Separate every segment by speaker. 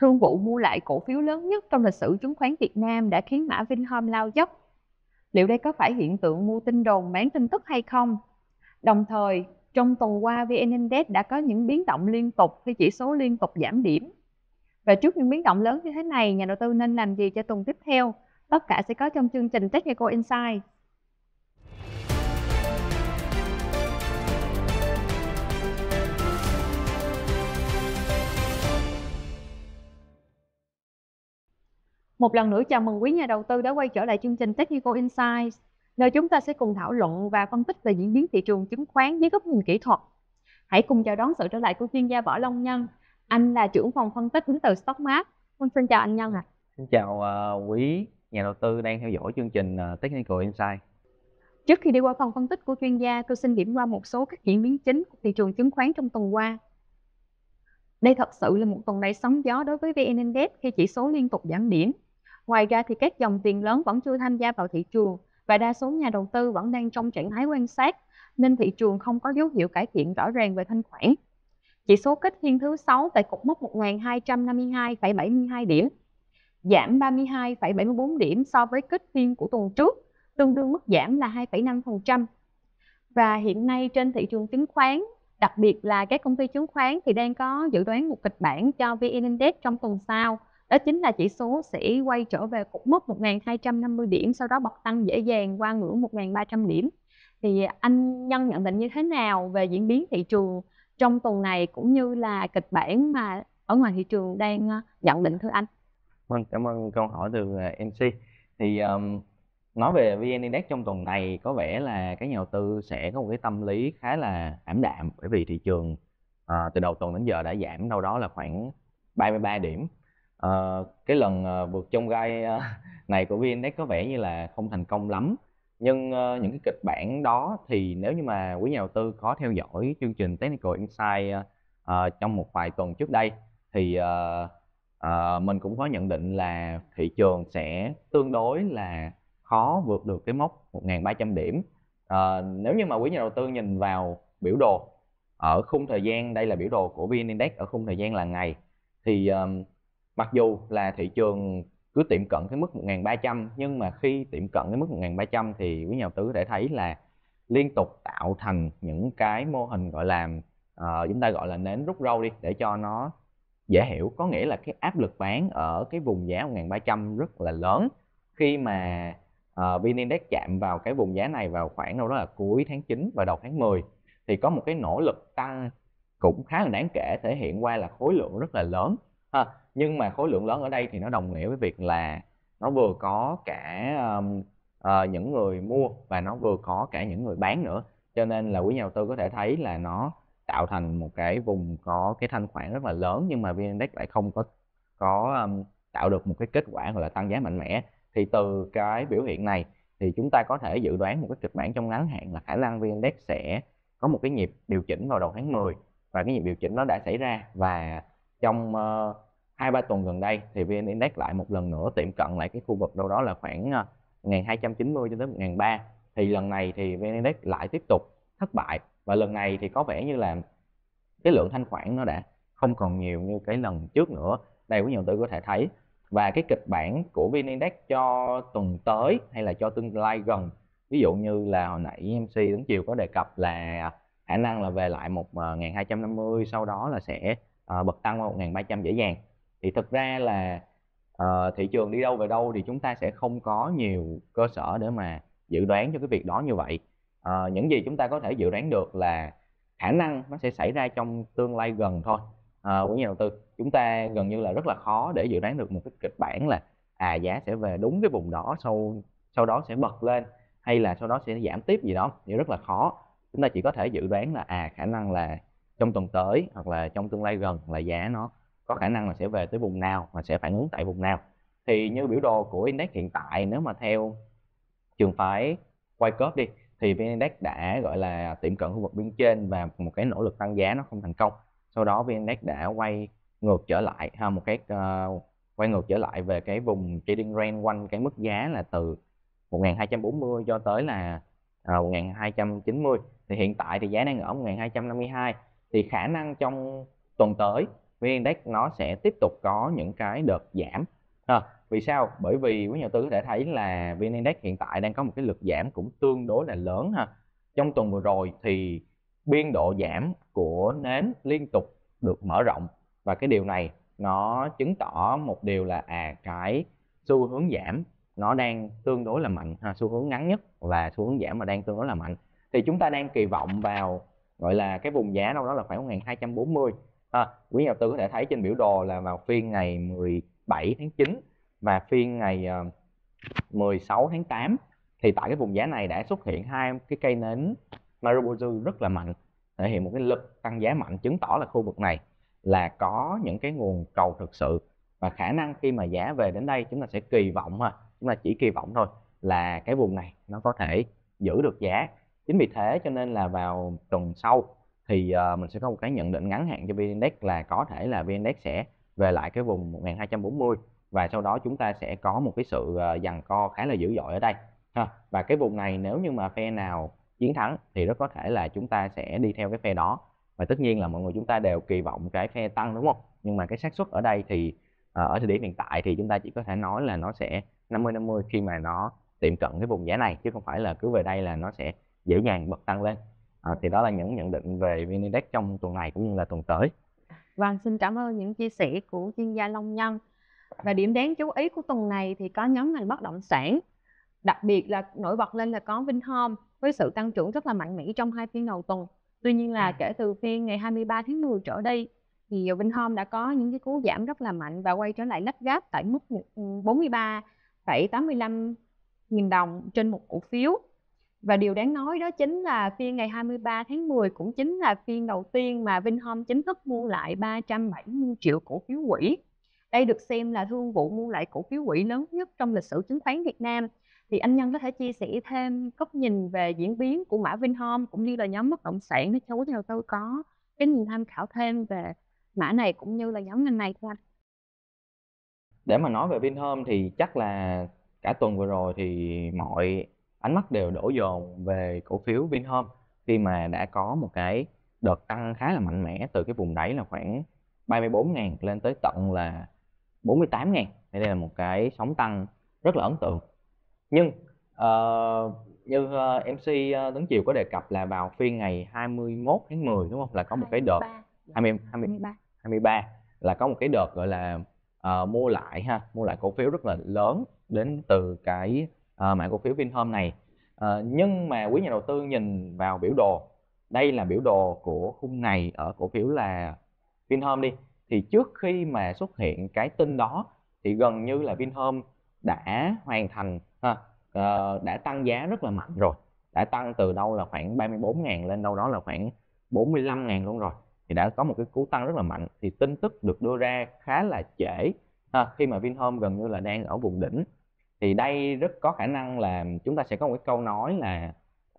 Speaker 1: thương vụ mua lại cổ phiếu lớn nhất trong lịch sử chứng khoán Việt Nam đã khiến mã Vinhome lao dốc. Liệu đây có phải hiện tượng mua tin đồn bán tin tức hay không? Đồng thời, trong tuần qua VN Index đã có những biến động liên tục khi chỉ số liên tục giảm điểm. Và trước những biến động lớn như thế này, nhà đầu tư nên làm gì cho tuần tiếp theo? Tất cả sẽ có trong chương trình Technical Insight. Một lần nữa chào mừng quý nhà đầu tư đã quay trở lại chương trình Technical Insights, nơi chúng ta sẽ cùng thảo luận và phân tích về diễn biến thị trường chứng khoán dưới góc nhìn kỹ thuật. Hãy cùng chào đón sự trở lại của chuyên gia Võ Long Nhân. Anh là trưởng phòng phân tích đến từ Stockmart. Vâng, xin chào anh Nhân ạ. À.
Speaker 2: Xin chào uh, quý nhà đầu tư đang theo dõi chương trình uh, Technical Insights.
Speaker 1: Trước khi đi qua phần phân tích của chuyên gia, tôi xin điểm qua một số các diễn biến chính của thị trường chứng khoán trong tuần qua. Đây thật sự là một tuần đầy sóng gió đối với VN Index khi chỉ số liên tục giảm điểm Ngoài ra thì các dòng tiền lớn vẫn chưa tham gia vào thị trường và đa số nhà đầu tư vẫn đang trong trạng thái quan sát nên thị trường không có dấu hiệu cải thiện rõ ràng về thanh khoản. Chỉ số kết phiên thứ 6 tại cột mốc 1252,72 điểm, giảm 32,74 điểm so với kết phiên của tuần trước, tương đương mức giảm là 2,5%. Và hiện nay trên thị trường chứng khoán, đặc biệt là các công ty chứng khoán thì đang có dự đoán một kịch bản cho VN Index trong tuần sau – đó chính là chỉ số sẽ quay trở về cột mốc 1.250 điểm sau đó bật tăng dễ dàng qua ngưỡng 1.300 điểm thì anh Nhân nhận định như thế nào về diễn biến thị trường trong tuần này cũng như là kịch bản mà ở ngoài thị trường đang ờ, nhận định thưa anh
Speaker 2: Vâng, cảm ơn câu hỏi từ ờ, MC thì um, nói về VN Index trong tuần này có vẻ là các nhà đầu tư sẽ có một cái tâm lý khá là ảm đạm bởi vì thị trường uh, từ đầu tuần đến giờ đã giảm đâu đó là khoảng 33 điểm ờ, cái lần ờ, vượt chông gai ờ, này của VNX có vẻ như là không thành công lắm nhưng ờ, những cái kịch bản đó thì nếu như mà quý nhà đầu tư có theo dõi chương trình Technical Insight ờ, ờ, trong một vài tuần trước đây thì ờ, ờ, mình cũng có nhận định là thị trường sẽ tương đối là khó vượt được cái mốc 1.300 điểm Ờ, nếu như mà quý nhà đầu tư nhìn vào biểu đồ ở khung thời gian đây là biểu đồ của VN Index ở khung thời gian là ngày thì ờm, mặc dù là thị trường cứ tiệm cận cái mức 1300 nhưng mà khi tiệm cận cái mức 1300 thì quý nhà đầu tư có thể thấy là liên tục tạo thành những cái mô hình gọi là uh, chúng ta gọi là nến rút râu đi để cho nó dễ hiểu có nghĩa là cái áp lực bán ở cái vùng giá 1300 rất là lớn khi mà uh, ờ, VN Index chạm vào cái vùng giá này vào khoảng đâu đó là cuối tháng 9 và đầu tháng 10 thì có một cái nỗ lực tăng cũng khá là đáng kể thể hiện qua là khối lượng rất là lớn ha nhưng mà khối lượng lớn ở đây thì nó đồng nghĩa với việc là nó vừa có cả um, uh, những người mua và nó vừa có cả những người bán nữa cho nên là quý nhà đầu tư có thể thấy là nó tạo thành một cái vùng có cái thanh khoản rất là lớn nhưng mà vn index lại không có có um, tạo được một cái kết quả gọi là tăng giá mạnh mẽ thì từ cái biểu hiện này thì chúng ta có thể dự đoán một cái kịch bản trong ngắn hạn là khả năng vn index sẽ có một cái nhịp điều chỉnh vào đầu tháng 10 và cái nhịp điều chỉnh nó đã xảy ra và trong uh, hai ba tuần gần đây thì vn index lại một lần nữa tiệm cận lại cái khu vực đâu đó là khoảng 1290 ờ, cho tới 1003 thì lần này thì vn index lại tiếp tục thất bại và lần này thì có vẻ như là cái lượng thanh khoản nó đã không còn nhiều như cái lần trước nữa đây quý nhà đầu tư có thể thấy và cái kịch bản của vn index cho tuần tới hay là cho tương lai gần ví dụ như là hồi nãy mc đến chiều có đề cập là khả năng là về lại một 1250 ờ, sau đó là sẽ ờ, bật tăng qua 1300 dễ dàng thì thực ra là uh, thị trường đi đâu về đâu thì chúng ta sẽ không có nhiều cơ sở để mà dự đoán cho cái việc đó như vậy uh, những gì chúng ta có thể dự đoán được là khả năng nó sẽ xảy ra trong tương lai gần thôi à, ờ, của nhà đầu tư chúng ta gần như là rất là khó để dự đoán được một cái kịch bản là à giá sẽ về đúng cái vùng đó sau sau đó sẽ bật lên hay là sau đó sẽ giảm tiếp gì đó thì rất là khó chúng ta chỉ có thể dự đoán là à khả năng là trong tuần tới hoặc là trong tương lai gần là giá nó có khả năng là sẽ về tới vùng nào và sẽ phản ứng tại vùng nào thì như biểu đồ của index hiện tại nếu mà theo trường phái quay cớp đi thì vn index đã gọi là tiệm cận khu vực biên trên và một cái nỗ lực tăng giá nó không thành công sau đó vn index đã quay ngược trở lại ha một cái uh, quay ngược trở lại về cái vùng trading range quanh cái mức giá là từ 1240 cho tới là uh, à, 1290 thì hiện tại thì giá đang ở 1252 thì khả năng trong tuần tới VN Index nó sẽ tiếp tục có những cái đợt giảm à, vì sao bởi vì quý nhà đầu tư có thể thấy là VN Index hiện tại đang có một cái lực giảm cũng tương đối là lớn ha trong tuần vừa rồi thì biên độ giảm của nến liên tục được mở rộng và cái điều này nó chứng tỏ một điều là à cái xu hướng giảm nó đang tương đối là mạnh ha xu hướng ngắn nhất là xu hướng giảm mà đang tương đối là mạnh thì chúng ta đang kỳ vọng vào gọi là cái vùng giá đâu đó là khoảng 1240 à, quý nhà đầu tư có thể thấy trên biểu đồ là vào phiên ngày 17 tháng 9 và phiên ngày 16 ờ, tháng 8 thì tại cái vùng giá này đã xuất hiện hai cái cây nến Marubozu rất là mạnh thể hiện một cái lực tăng giá mạnh chứng tỏ là khu vực này là có những cái nguồn cầu thực sự và khả năng khi mà giá về đến đây chúng ta sẽ kỳ vọng ha chúng ta chỉ kỳ vọng thôi là cái vùng này nó có thể giữ được giá chính vì thế cho nên là vào tuần sau thì uh, mình sẽ có một cái nhận định ngắn hạn cho VN Index là có thể là VN Index sẽ về lại cái vùng 1240 và sau đó chúng ta sẽ có một cái sự uh, giằng co khá là dữ dội ở đây ha. và cái vùng này nếu như mà phe nào chiến thắng thì rất có thể là chúng ta sẽ đi theo cái phe đó và tất nhiên là mọi người chúng ta đều kỳ vọng cái phe tăng đúng không nhưng mà cái xác suất ở đây thì uh, ở thời điểm hiện tại thì chúng ta chỉ có thể nói là nó sẽ 50 50 khi mà nó tiệm cận cái vùng giá này chứ không phải là cứ về đây là nó sẽ dễ dàng bật tăng lên à, thì đó là những nhận định về VNIDEX trong tuần này cũng như là tuần tới
Speaker 1: Vâng, xin cảm ơn những chia sẻ của chuyên gia Long Nhân và điểm đáng chú ý của tuần này thì có nhóm ngành bất động sản đặc biệt là nổi bật lên là có Vinhome với sự tăng trưởng rất là mạnh mẽ trong hai phiên đầu tuần tuy nhiên là à. kể từ phiên ngày 23 tháng 10 trở đi thì Vinhome đã có những cái cú giảm rất là mạnh và quay trở lại lách gáp tại mức 43,85 ừ, nghìn đồng trên một cổ phiếu và điều đáng nói đó chính là phiên ngày 23 tháng 10 cũng chính là phiên đầu tiên mà Vinhome chính thức mua lại 370 triệu cổ phiếu quỹ. Đây được xem là thương vụ mua lại cổ phiếu quỹ lớn nhất trong lịch sử chứng khoán Việt Nam. Thì anh Nhân có thể chia sẻ thêm góc nhìn về diễn biến của mã Vinhome cũng như là nhóm bất động sản để cho theo tôi có cái nhìn tham khảo thêm về mã này cũng như là nhóm ngành này của anh.
Speaker 2: Để mà nói về Vinhome thì chắc là cả tuần vừa rồi thì mọi ánh mắt đều đổ dồn về cổ phiếu Vinhome khi mà đã có một cái đợt tăng khá là mạnh mẽ từ cái vùng đáy là khoảng 34.000 lên tới tận là 48.000 đây là một cái sóng tăng rất là ấn tượng nhưng uh, như uh, ờ, MC uh, ờ, Tấn Chiều có đề cập là vào phiên ngày 21 tháng 10 đúng không là có một cái đợt 20, 20, 23. 23 là có một cái đợt gọi là uh, mua lại ha mua lại cổ phiếu rất là lớn đến từ cái uh, mã cổ phiếu Vinhome này uh, nhưng mà quý nhà đầu tư nhìn vào biểu đồ đây là biểu đồ của khung này ở cổ phiếu là Vinhome đi thì trước khi mà xuất hiện cái tin đó thì gần như là Vinhome đã hoàn thành ha, uh, đã tăng giá rất là mạnh rồi đã tăng từ đâu là khoảng 34.000 lên đâu đó là khoảng 45.000 luôn rồi thì đã có một cái cú tăng rất là mạnh thì tin tức được đưa ra khá là trễ ha, khi mà Vinhome gần như là đang ở vùng đỉnh thì đây rất có khả năng là chúng ta sẽ có một cái câu nói là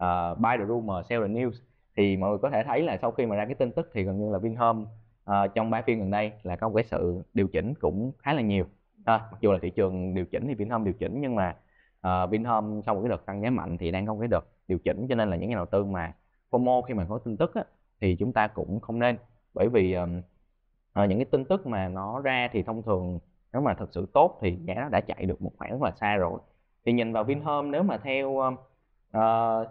Speaker 2: uh, buy the rumor sell the news thì mọi người có thể thấy là sau khi mà ra cái tin tức thì gần như là Vinhome uh, trong ba phiên gần đây là có một cái sự điều chỉnh cũng khá là nhiều à, mặc dù là thị trường điều chỉnh thì Vinhome điều chỉnh nhưng mà uh, Vinhome sau một cái đợt tăng giá mạnh thì đang không cái đợt điều chỉnh cho nên là những nhà đầu tư mà FOMO khi mà có tin tức á, thì chúng ta cũng không nên bởi vì uh, những cái tin tức mà nó ra thì thông thường nếu mà thực sự tốt thì giá nó đã chạy được một khoảng rất là xa rồi thì nhìn vào ờ. Vinhome nếu mà theo uh,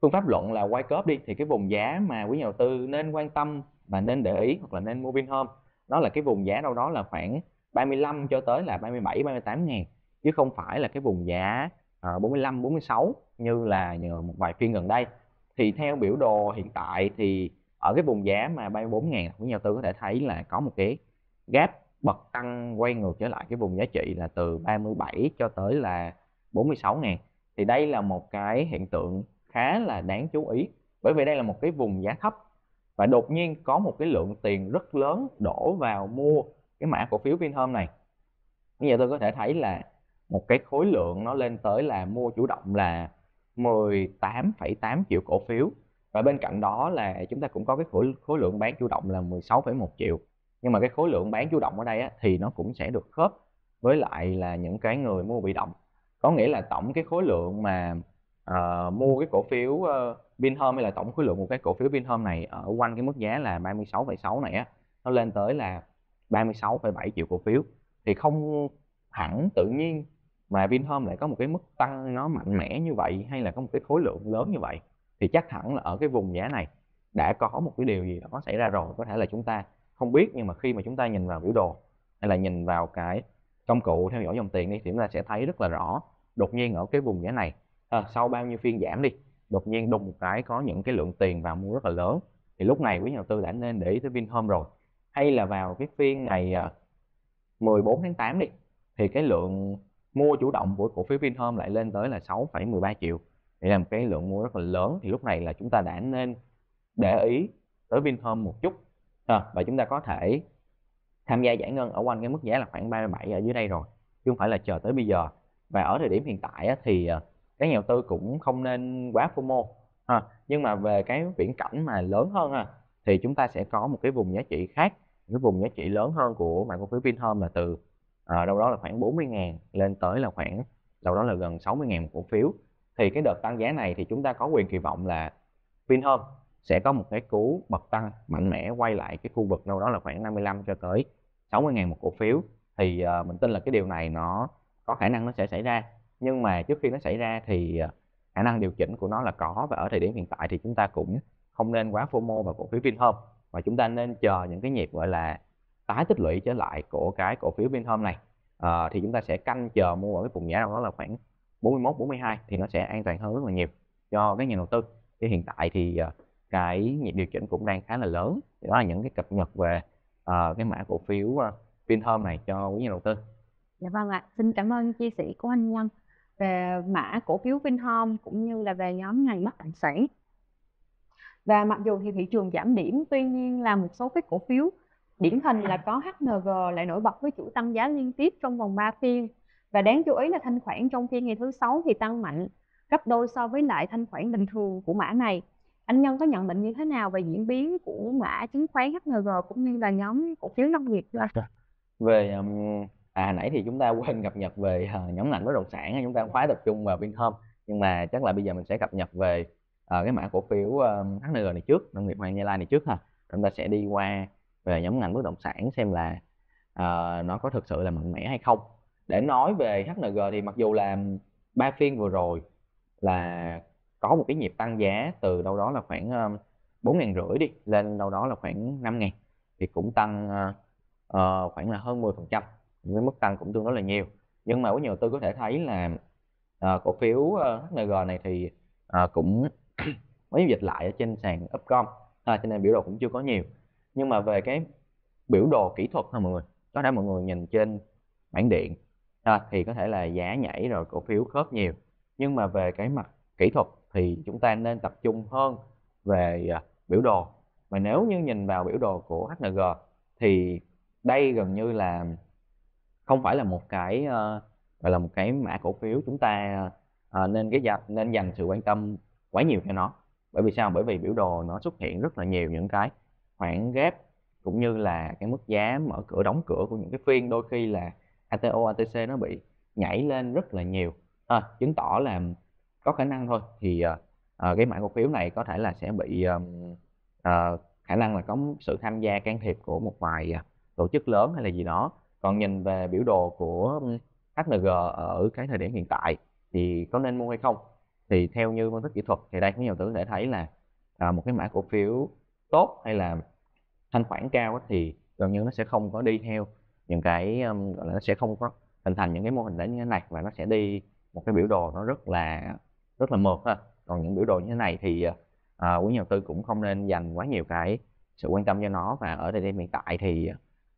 Speaker 2: phương pháp luận là quay cớp đi thì cái vùng giá mà quý nhà đầu tư nên quan tâm và nên để ý hoặc là nên mua Vinhome đó là cái vùng giá đâu đó là khoảng 35 cho tới là 37 38 ngàn chứ không phải là cái vùng giá uh, 45 46 như là nhờ một vài phiên gần đây thì theo biểu đồ hiện tại thì ở cái vùng giá mà 34 ngàn quý nhà đầu tư có thể thấy là có một cái gap bật tăng quay ngược trở lại cái vùng giá trị là từ 37 cho tới là 46 ngàn thì đây là một cái hiện tượng khá là đáng chú ý bởi vì đây là một cái vùng giá thấp và đột nhiên có một cái lượng tiền rất lớn đổ vào mua cái mã cổ phiếu Vinhome này bây giờ tôi có thể thấy là một cái khối lượng nó lên tới là mua chủ động là 18,8 triệu cổ phiếu và bên cạnh đó là chúng ta cũng có cái khối khối lượng bán chủ động là 16,1 triệu nhưng mà cái khối lượng bán chủ động ở đây á, thì nó cũng sẽ được khớp với lại là những cái người mua bị động có nghĩa là tổng cái khối lượng mà uh, mua cái cổ phiếu uh, Vinhome hay là tổng khối lượng của cái cổ phiếu Vinhome này ở quanh cái mức giá là 36,6 này á nó lên tới là 36,7 triệu cổ phiếu thì không hẳn tự nhiên mà Vinhome lại có một cái mức tăng nó mạnh mẽ như vậy hay là có một cái khối lượng lớn như vậy thì chắc hẳn là ở cái vùng giá này đã có một cái điều gì đó xảy ra rồi có thể là chúng ta không biết nhưng mà khi mà chúng ta nhìn vào biểu đồ hay là nhìn vào cái công cụ theo dõi dòng tiền đi thì chúng ta sẽ thấy rất là rõ đột nhiên ở cái vùng giá này à, sau bao nhiêu phiên giảm đi đột nhiên đùng một cái có những cái lượng tiền vào mua rất là lớn thì lúc này quý nhà đầu tư đã nên để ý tới Vinhome rồi hay là vào cái phiên ngày 14 à, tháng 8 đi thì cái lượng mua chủ động của cổ phiếu Vinhome lại lên tới là 6,13 triệu để làm cái lượng mua rất là lớn thì lúc này là chúng ta đã nên để ý tới Vinhome một chút à, và chúng ta có thể tham gia giải ngân ở quanh cái mức giá là khoảng 37 ở dưới đây rồi chứ không phải là chờ tới bây giờ và ở thời điểm hiện tại thì ờ, các nhà đầu tư cũng không nên quá FOMO ha. Ờ, nhưng mà về cái viễn cảnh mà lớn hơn ha, thì chúng ta sẽ có một cái vùng giá trị khác cái vùng giá trị lớn hơn của mã cổ phiếu Vinhome là từ à, đâu đó là khoảng 40.000 lên tới là khoảng đâu đó là gần 60.000 cổ phiếu thì cái đợt tăng giá này thì chúng ta có quyền kỳ vọng là Vinhome sẽ có một cái cú bật tăng mạnh mẽ quay lại cái khu vực đâu đó là khoảng 55 cho tới 60 ngàn một cổ phiếu thì uh, mình tin là cái điều này nó có khả năng nó sẽ xảy ra nhưng mà trước khi nó xảy ra thì ờ, khả năng điều chỉnh của nó là có và ở thời điểm hiện tại thì chúng ta cũng không nên quá FOMO vào cổ phiếu Vinhome và chúng ta nên chờ những cái nhịp gọi là tái tích lũy trở lại của cái cổ phiếu Vinhome này à, thì chúng ta sẽ canh chờ mua ở cái vùng giá đâu đó là khoảng 41 42 thì nó sẽ an toàn hơn rất là nhiều cho cái nhà đầu tư thì hiện tại thì cái nhịp điều chỉnh cũng đang khá là lớn thì đó là những cái cập nhật về uh, cái mã cổ phiếu uh, Vinhome này cho quý nhà đầu tư
Speaker 1: dạ vâng ạ xin cảm ơn chia sẻ của anh Nhân về mã cổ phiếu Vinhome cũng như là về nhóm ngành bất động sản và mặc dù thì thị trường giảm điểm tuy nhiên là một số cái cổ phiếu điển hình là có HNG lại nổi bật với chuỗi tăng giá liên tiếp trong vòng 3 phiên và đáng chú ý là thanh khoản trong phiên ngày thứ sáu thì tăng mạnh gấp đôi so với lại thanh khoản bình thường của mã này anh Nhân có nhận định như thế nào về diễn biến của mã chứng khoán HNG cũng như là nhóm cổ phiếu nông nghiệp chưa anh? Dạ.
Speaker 2: Về um, à nãy thì chúng ta quên cập nhật về uh, nhóm ngành bất động sản chúng ta khóa tập trung vào Vinhome nhưng mà chắc là bây giờ mình sẽ cập nhật về uh, cái mã cổ phiếu uh, HNG này trước nông nghiệp Hoàng Gia Lai này trước ha chúng ta sẽ đi qua về nhóm ngành bất động sản xem là uh, nó có thực sự là mạnh mẽ hay không để nói về HNG thì mặc dù là ba phiên vừa rồi là có một cái nhịp tăng giá từ đâu đó là khoảng bốn ngàn rưỡi đi lên đâu đó là khoảng năm ngàn thì cũng tăng uh, khoảng là hơn 10 phần trăm với mức tăng cũng tương đối là nhiều nhưng mà quý nhà đầu tư có thể thấy là uh, cổ phiếu HNG này thì uh, cũng mới dịch lại ở trên sàn upcom à, cho nên biểu đồ cũng chưa có nhiều nhưng mà về cái biểu đồ kỹ thuật thôi mọi người có thể mọi người nhìn trên bản điện à, thì có thể là giá nhảy rồi cổ phiếu khớp nhiều nhưng mà về cái mặt kỹ thuật thì chúng ta nên tập trung hơn về à, biểu đồ mà nếu như nhìn vào biểu đồ của HNG thì đây gần như là không phải là một cái à, gọi là một cái mã cổ phiếu chúng ta à, nên cái dành nên dành sự quan tâm quá nhiều cho nó bởi vì sao bởi vì biểu đồ nó xuất hiện rất là nhiều những cái khoảng ghép cũng như là cái mức giá mở cửa đóng cửa của những cái phiên đôi khi là ATO ATC nó bị nhảy lên rất là nhiều à, chứng tỏ là có khả năng thôi thì uh, cái mã cổ phiếu này có thể là sẽ bị uh, uh, khả năng là có sự tham gia can thiệp của một vài uh, tổ chức lớn hay là gì đó còn nhìn về biểu đồ của HNG ở cái thời điểm hiện tại thì có nên mua hay không thì theo như phân tích kỹ thuật thì đây có nhiều tử để thấy là uh, một cái mã cổ phiếu tốt hay là thanh khoản cao thì gần như nó sẽ không có đi theo những cái um, gọi là nó sẽ không có hình thành những cái mô hình đấy như thế này và nó sẽ đi một cái biểu đồ nó rất là rất là mượt ha còn những biểu đồ như thế này thì à, à, quý nhà đầu tư cũng không nên dành quá nhiều cái sự quan tâm cho nó và ở thời điểm hiện tại thì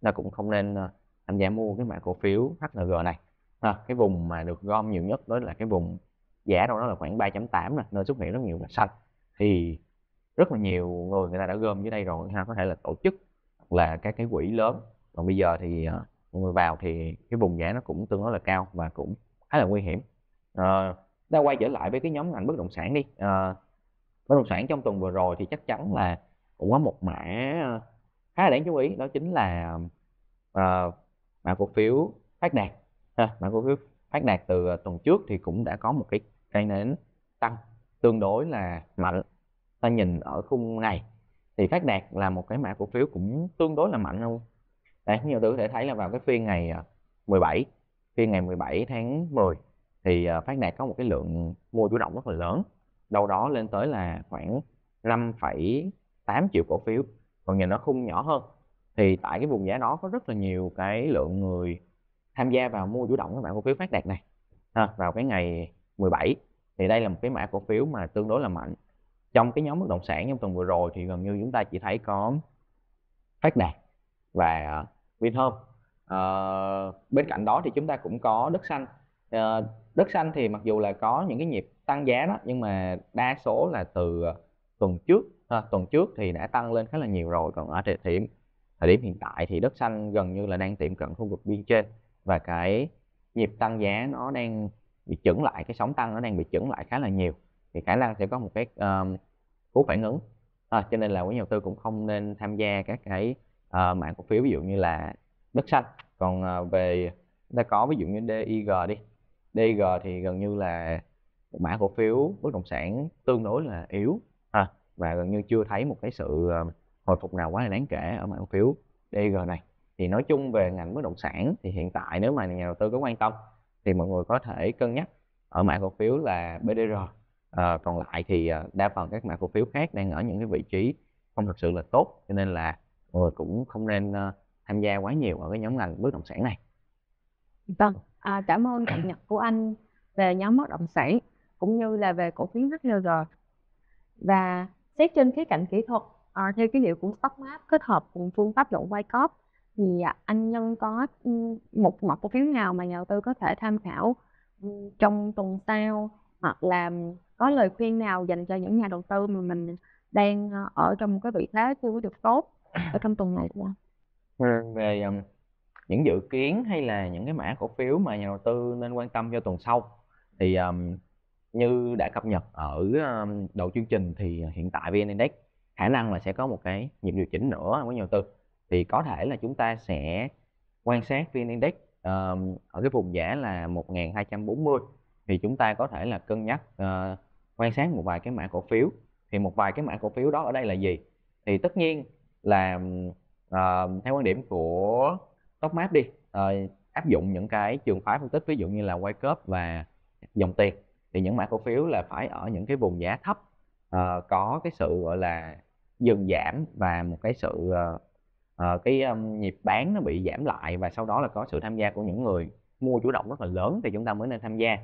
Speaker 2: ta à, cũng không nên à, tham gia mua cái mã cổ phiếu HNG này ha, cái vùng mà được gom nhiều nhất đó là cái vùng giá đâu đó là khoảng 3.8 nè nơi xuất hiện rất nhiều gạch xanh thì rất là nhiều người người ta đã gom dưới đây rồi ha có thể là tổ chức là các cái quỹ lớn còn bây giờ thì mọi người vào thì cái vùng giá nó cũng tương đối là cao và cũng khá là nguy hiểm à, ta quay trở lại với cái nhóm ngành bất động sản đi à, bất động sản trong tuần vừa rồi thì chắc chắn là cũng có một mã ờ, khá là đáng chú ý đó chính là à, mã cổ phiếu phát đạt ha, mã cổ phiếu phát đạt từ tuần trước thì cũng đã có một cái cây nến tăng tương đối là mạnh ta nhìn ở khung này thì phát đạt là một cái mã cổ phiếu cũng tương đối là mạnh luôn đấy nhiều thứ có thể thấy là vào cái phiên ngày 17 phiên ngày 17 tháng 10 thì phát ờ, đạt có một cái lượng mua chủ động rất là lớn đâu đó lên tới là khoảng 5,8 triệu cổ phiếu còn nhìn nó khung nhỏ hơn thì tại cái vùng giá đó có rất là nhiều cái lượng người tham gia vào mua chủ động các bạn cổ phiếu phát đạt này ha, vào cái ngày 17 thì đây là một cái mã cổ phiếu mà tương đối là mạnh trong cái nhóm bất động sản trong tuần vừa rồi thì gần như chúng ta chỉ thấy có phát đạt và Vinhome à, bên cạnh đó thì chúng ta cũng có đất xanh à, đất xanh thì mặc dù là có những cái nhịp tăng giá đó nhưng mà đa số là từ ờ, tuần trước à, tuần trước thì đã tăng lên khá là nhiều rồi còn ở thời điểm thời điểm hiện tại thì đất xanh gần như là đang tiệm cận khu vực biên trên và cái nhịp tăng giá nó đang bị chững lại cái sóng tăng nó đang bị chững lại khá là nhiều thì khả năng sẽ có một cái um, cú phản ứng à, cho nên là quý nhà đầu tư cũng không nên tham gia các cái uh, mảng cổ phiếu ví dụ như là đất xanh còn uh, về ta có ví dụ như DIG đi DG thì gần như là mã cổ phiếu bất động sản tương đối là yếu ha và gần như chưa thấy một cái sự ờ, hồi phục nào quá là đáng kể ở mã cổ phiếu DG này thì nói chung về ngành bất động sản thì hiện tại nếu mà nhà đầu tư có quan tâm thì mọi người có thể cân nhắc ở mã cổ phiếu là BDR à, ờ, còn lại thì ờ, đa phần các mã cổ phiếu khác đang ở những cái vị trí không thực sự là tốt cho nên là mọi người cũng không nên tham gia quá nhiều ở cái nhóm ngành bất động sản này
Speaker 1: vâng À, cảm ơn cập nhật của anh về nhóm bất động sản cũng như là về cổ phiếu rất HLG. Và xét trên khía cạnh kỹ thuật, à, theo cái liệu của Stockmap kết hợp cùng phương pháp luận Wyckoff thì à, anh Nhân có một mẫu cổ phiếu nào mà nhà đầu tư có thể tham khảo trong tuần sau hoặc là có lời khuyên nào dành cho những nhà đầu tư mà mình đang ờ, ở trong cái vị thế chưa được tốt ở trong tuần này không?
Speaker 2: Vâng, về những dự kiến hay là những cái mã cổ phiếu mà nhà đầu tư nên quan tâm cho tuần sau thì um, như đã cập nhật ở um, đầu chương trình thì hiện tại VN Index khả năng là sẽ có một cái nhịp điều chỉnh nữa với nhà đầu tư thì có thể là chúng ta sẽ quan sát VN Index um, ở cái vùng giá là 1240 thì chúng ta có thể là cân nhắc uh, quan sát một vài cái mã cổ phiếu thì một vài cái mã cổ phiếu đó ở đây là gì thì tất nhiên là uh, theo quan điểm của top map đi rồi ờ, áp dụng những cái trường phái phân tích ví dụ như là quay cớp và dòng tiền thì những mã cổ phiếu là phải ở những cái vùng giá thấp uh, có cái sự gọi là dừng giảm và một cái sự uh, uh, cái um, nhịp bán nó bị giảm lại và sau đó là có sự tham gia của những người mua chủ động rất là lớn thì chúng ta mới nên tham gia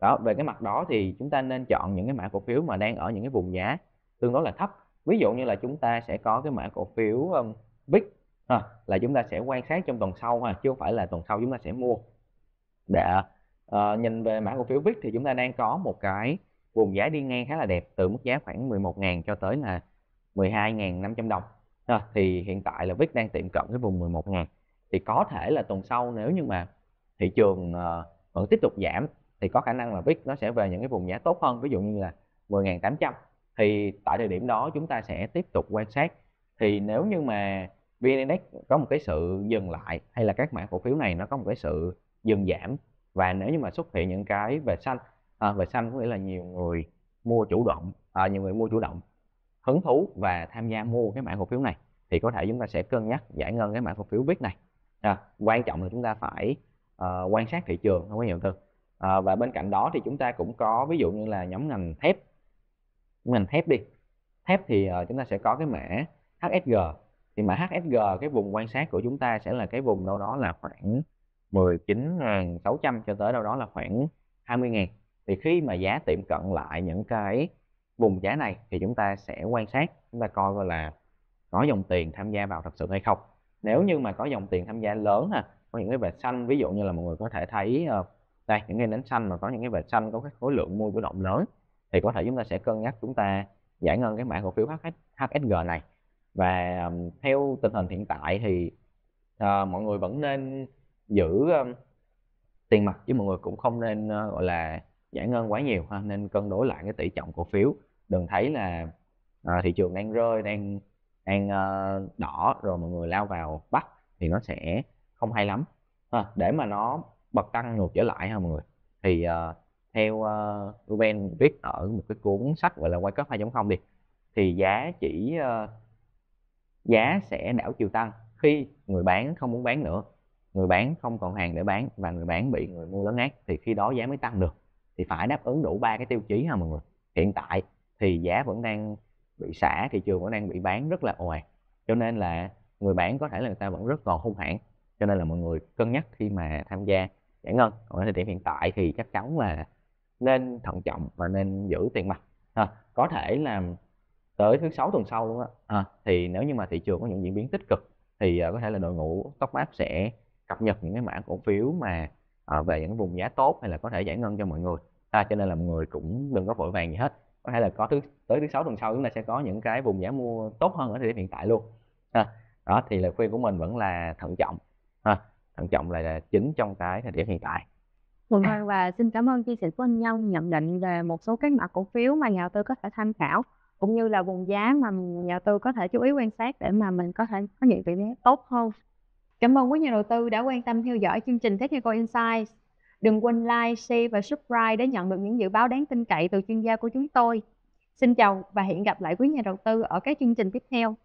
Speaker 2: đó về cái mặt đó thì chúng ta nên chọn những cái mã cổ phiếu mà đang ở những cái vùng giá tương đối là thấp ví dụ như là chúng ta sẽ có cái mã cổ phiếu um, VIX ha, là chúng ta sẽ quan sát trong tuần sau ha chứ không phải là tuần sau chúng ta sẽ mua để uh, nhìn về mã cổ phiếu VIX thì chúng ta đang có một cái vùng giá đi ngang khá là đẹp từ mức giá khoảng 11.000 cho tới là 12.500 đồng ha, thì hiện tại là VIX đang tiệm cận cái vùng 11.000 thì có thể là tuần sau nếu như mà thị trường uh, vẫn tiếp tục giảm thì có khả năng là VIX nó sẽ về những cái vùng giá tốt hơn ví dụ như là 10.800 thì tại thời điểm đó chúng ta sẽ tiếp tục quan sát thì nếu như mà vn có một cái sự dừng lại hay là các mã cổ phiếu này nó có một cái sự dừng giảm và nếu như mà xuất hiện những cái về xanh à, về xanh có nghĩa là nhiều người mua chủ động à, nhiều người mua chủ động hứng thú và tham gia mua cái mã cổ phiếu này thì có thể chúng ta sẽ cân nhắc giải ngân cái mã cổ phiếu viết này à, quan trọng là chúng ta phải uh, quan sát thị trường không có nhiều thứ à, và bên cạnh đó thì chúng ta cũng có ví dụ như là nhóm ngành thép ngành thép đi thép thì uh, chúng ta sẽ có cái mã HSG thì mã HSG cái vùng quan sát của chúng ta sẽ là cái vùng đâu đó là khoảng 19.600 cho tới đâu đó là khoảng 20.000 thì khi mà giá tiệm cận lại những cái vùng giá này thì chúng ta sẽ quan sát chúng ta coi coi là có dòng tiền tham gia vào thật sự hay không nếu như mà có dòng tiền tham gia lớn ha có những cái vệt xanh ví dụ như là mọi người có thể thấy ờ, đây những cái nến xanh mà có những cái vệt xanh có cái khối lượng mua chủ động lớn thì có thể chúng ta sẽ cân nhắc chúng ta giải ngân cái mã cổ phiếu HSG này và um, theo tình hình hiện tại thì uh, mọi người vẫn nên giữ um, tiền mặt chứ mọi người cũng không nên uh, gọi là giải ngân quá nhiều ha nên cân đối lại cái tỷ trọng cổ phiếu đừng thấy là uh, thị trường đang rơi đang đang uh, đỏ rồi mọi người lao vào bắt thì nó sẽ không hay lắm ha, để mà nó bật tăng ngược trở lại ha mọi người thì uh, theo uh, Ruben viết ở một cái cuốn sách gọi là quay cấp 2.0 đi thì giá chỉ uh, giá sẽ đảo chiều tăng khi người bán không muốn bán nữa người bán không còn hàng để bán và người bán bị người mua lớn át thì khi đó giá mới tăng được thì phải đáp ứng đủ ba cái tiêu chí ha mọi người hiện tại thì giá vẫn đang bị xả thị trường vẫn đang bị bán rất là ồ ạt cho nên là người bán có thể là người ta vẫn rất còn hung hãn cho nên là mọi người cân nhắc khi mà tham gia giải dạ ngân còn ở thời điểm hiện tại thì chắc chắn là nên thận trọng và nên giữ tiền mặt ha. có thể là tới thứ sáu tuần sau luôn á à, thì nếu như mà thị trường có những diễn biến tích cực thì uh, có thể là đội ngũ top map sẽ cập nhật những cái mã cổ phiếu mà uh, về những vùng giá tốt hay là có thể giải ngân cho mọi người à, cho nên là mọi người cũng đừng có vội vàng gì hết có thể là có thứ tới thứ sáu tuần sau chúng ta sẽ có những cái vùng giá mua tốt hơn ở thời điểm hiện tại luôn à, đó thì lời khuyên của mình vẫn là thận trọng à, thận trọng là, là chính trong cái thời điểm hiện tại
Speaker 1: Thuận Hoàng và xin cảm ơn chia sẻ của anh Nhân nhận định về một số các mã cổ phiếu mà nhà đầu tư có thể tham khảo cũng như là vùng giá mà nhà đầu tư có thể chú ý quan sát để mà mình có thể có những vị thế tốt hơn. Cảm ơn quý nhà đầu tư đã quan tâm theo dõi chương trình Technical Insights. Đừng quên like, share và subscribe để nhận được những dự báo đáng tin cậy từ chuyên gia của chúng tôi. Xin chào và hẹn gặp lại quý nhà đầu tư ở các chương trình tiếp theo.